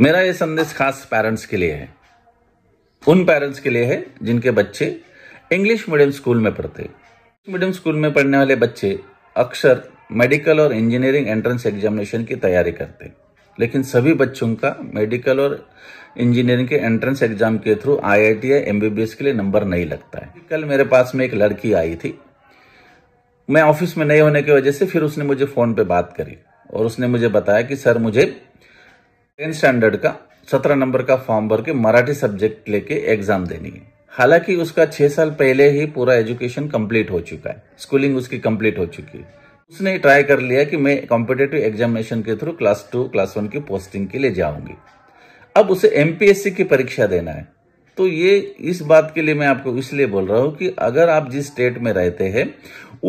मेरा यह संदेश खास पेरेंट्स के लिए है उन पेरेंट्स के लिए है जिनके बच्चे इंग्लिश मीडियम स्कूल में पढ़ते मीडियम स्कूल में पढ़ने वाले बच्चे अक्सर मेडिकल और इंजीनियरिंग एंट्रेंस एग्जामिनेशन की तैयारी करते लेकिन सभी बच्चों का मेडिकल और इंजीनियरिंग के एंट्रेंस एग्जाम के थ्रू आईआईटी या एमबीबीएस के लिए नंबर नहीं लगता है कल मेरे पास में एक लड़की आई थी मैं ऑफिस में नहीं होने की वजह से फिर उसने मुझे फ़ोन पे बात करी और उसने मुझे बताया कि सर मुझे टेन स्टैंडर्ड का सत्रह नंबर का फॉर्म भर के मराठी सब्जेक्ट लेके एग्जाम देनी है हालांकि उसका छह साल पहले ही पूरा एजुकेशन कंप्लीट हो चुका है स्कूलिंग उसकी कंप्लीट हो चुकी है उसने ट्राई कर लिया कि मैं कॉम्पिटेटिव एग्जामिनेशन के through class two class one की पोस्टिंग के लिए जाऊंगी अब उसे एमपीएससी की परीक्षा देना है तो ये इस बात के लिए मैं आपको इसलिए बोल रहा हूं कि अगर आप जिस स्टेट में रहते हैं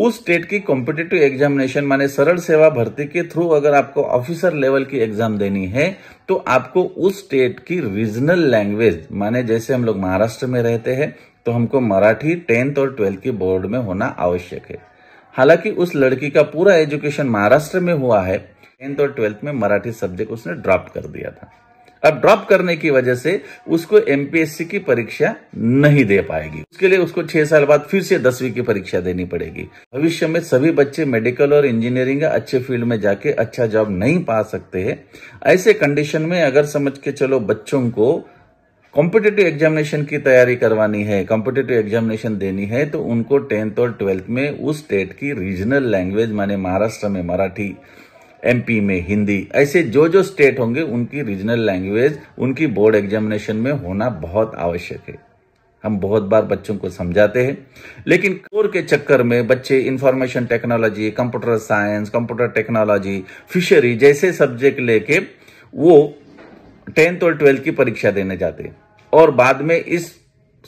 उस स्टेट की कॉम्पिटेटिव एग्जामिनेशन माने सरल सेवा भर्ती के थ्रू अगर आपको ऑफिसर लेवल की एग्जाम देनी है तो आपको उस स्टेट की रीजनल लैंग्वेज माने जैसे हम लोग महाराष्ट्र में रहते हैं तो हमको मराठी टेंथ और ट्वेल्थ की बोर्ड में होना आवश्यक है हालांकि उस लड़की का पूरा एजुकेशन महाराष्ट्र में हुआ है टेंथ और ट्वेल्थ में मराठी सब्जेक्ट उसने ड्रॉप कर दिया था अब ड्रॉप करने की वजह से उसको एमपीएससी की परीक्षा नहीं दे पाएगी उसके लिए उसको छह साल बाद फिर से दसवीं की परीक्षा देनी पड़ेगी भविष्य में सभी बच्चे मेडिकल और इंजीनियरिंग अच्छे फील्ड में जाके अच्छा जॉब नहीं पा सकते हैं ऐसे कंडीशन में अगर समझ के चलो बच्चों को कॉम्पिटेटिव एग्जामिनेशन की तैयारी करवानी है कॉम्पिटेटिव एग्जामिनेशन देनी है तो उनको टेंथ और ट्वेल्थ में उस स्टेट की रीजनल लैंग्वेज माने महाराष्ट्र में मराठी एमपी में हिंदी ऐसे जो जो स्टेट होंगे उनकी रीजनल लैंग्वेज उनकी बोर्ड एग्जामिनेशन में होना बहुत आवश्यक है हम बहुत बार बच्चों को समझाते हैं लेकिन कोर के चक्कर में बच्चे information technology computer science computer technology fishery जैसे सब्जेक्ट लेके वो टेंथ और ट्वेल्थ की परीक्षा देने जाते हैं और बाद में इस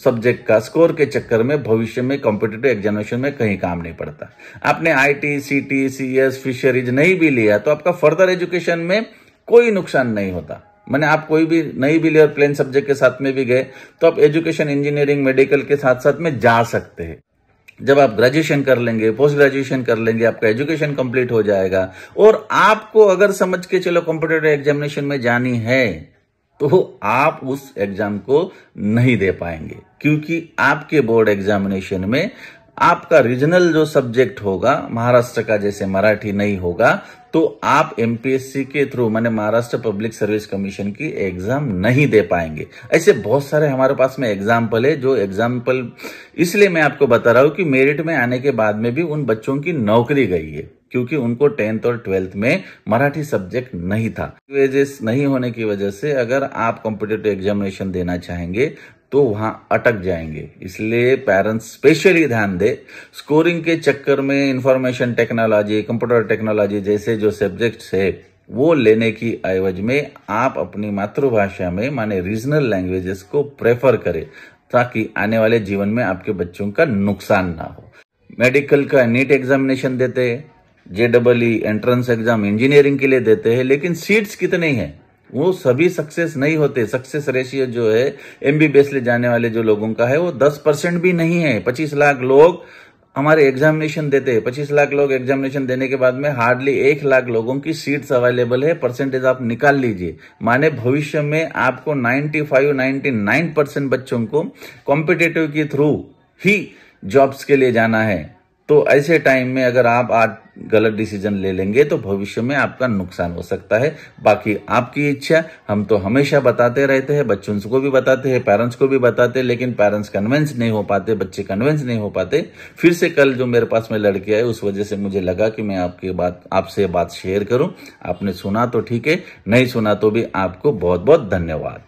सब्जेक्ट का स्कोर के चक्कर में भविष्य में कॉम्पिटेटिव एग्जामिनेशन में कहीं काम नहीं पड़ता आपने I T C T C S fisheries नहीं भी लिया तो आपका फर्दर एजुकेशन में कोई नुकसान नहीं होता मैंने आप कोई भी नहीं भी लिया और प्लेन सब्जेक्ट के साथ में भी गए तो आप एजुकेशन इंजीनियरिंग मेडिकल के साथ साथ में जा सकते हैं जब आप ग्रेजुएशन कर लेंगे पोस्ट ग्रेजुएशन कर लेंगे आपका एजुकेशन कंप्लीट हो जाएगा और आपको अगर समझ के चलो कॉम्पिटेटिव एग्जामिनेशन में जानी है तो आप उस एग्जाम को नहीं दे पाएंगे क्योंकि आपके बोर्ड एग्जामिनेशन में आपका रीजनल जो सब्जेक्ट होगा महाराष्ट्र का जैसे मराठी नहीं होगा तो आप एमपीएससी के थ्रू मैंने महाराष्ट्र पब्लिक सर्विस कमीशन की एग्जाम नहीं दे पाएंगे ऐसे बहुत सारे हमारे पास में एग्जाम्पल है जो एग्जाम्पल इसलिए मैं आपको बता रहा हूं कि मेरिट में आने के बाद में भी उन बच्चों की नौकरी गई है क्योंकि उनको टेंथ और ट्वेल्थ में मराठी सब्जेक्ट नहीं था वेजेस नहीं होने की वजह से अगर आप कॉम्पिटेटिव एग्जामिनेशन देना चाहेंगे तो वहां अटक जाएंगे इसलिए पेरेंट्स स्पेशली ध्यान दे स्कोरिंग के चक्कर में इंफॉर्मेशन टेक्नोलॉजी कंप्यूटर टेक्नोलॉजी जैसे जो सब्जेक्ट्स है वो लेने की एवज में आप अपनी मातृभाषा में माने रीजनल लैंग्वेजेस को प्रेफर करें ताकि आने वाले जीवन में आपके बच्चों का नुकसान ना हो मेडिकल का नीट एग्जामिनेशन देते हैं J double E entrance exam engineering के लिए देते हैं लेकिन सीट्स कितने हैं वो सभी सक्सेस नहीं होते सक्सेस रेशियो जो है एमबीबीएस ले जाने वाले जो लोगों का है वो दस परसेंट भी नहीं है पच्चीस लाख लोग हमारे एग्जामिनेशन देते हैं पच्चीस लाख लोग एग्जामिनेशन देने के बाद में हार्डली एक लाख लोगों की सीट्स अवेलेबल है परसेंटेज आप निकाल लीजिए माने भविष्य में आपको नाइन्टी नाइन्टी नाइन परसेंट बच्चों को कॉम्पिटेटिव के थ्रू ही जॉब्स के लिए जाना है तो ऐसे टाइम में अगर आप आज गलत डिसीजन ले लेंगे तो भविष्य में आपका नुकसान हो सकता है बाकी आपकी इच्छा हम तो हमेशा बताते रहते हैं बच्चों को भी बताते हैं पेरेंट्स को भी बताते हैं लेकिन पेरेंट्स कन्वेंस नहीं हो पाते बच्चे कन्वेंस नहीं हो पाते फिर से कल जो मेरे पास में लड़के आए उस वजह से मुझे लगा कि मैं आपकी बात आपसे बात शेयर करूं आपने सुना तो ठीक है नहीं सुना तो भी आपको बहुत बहुत धन्यवाद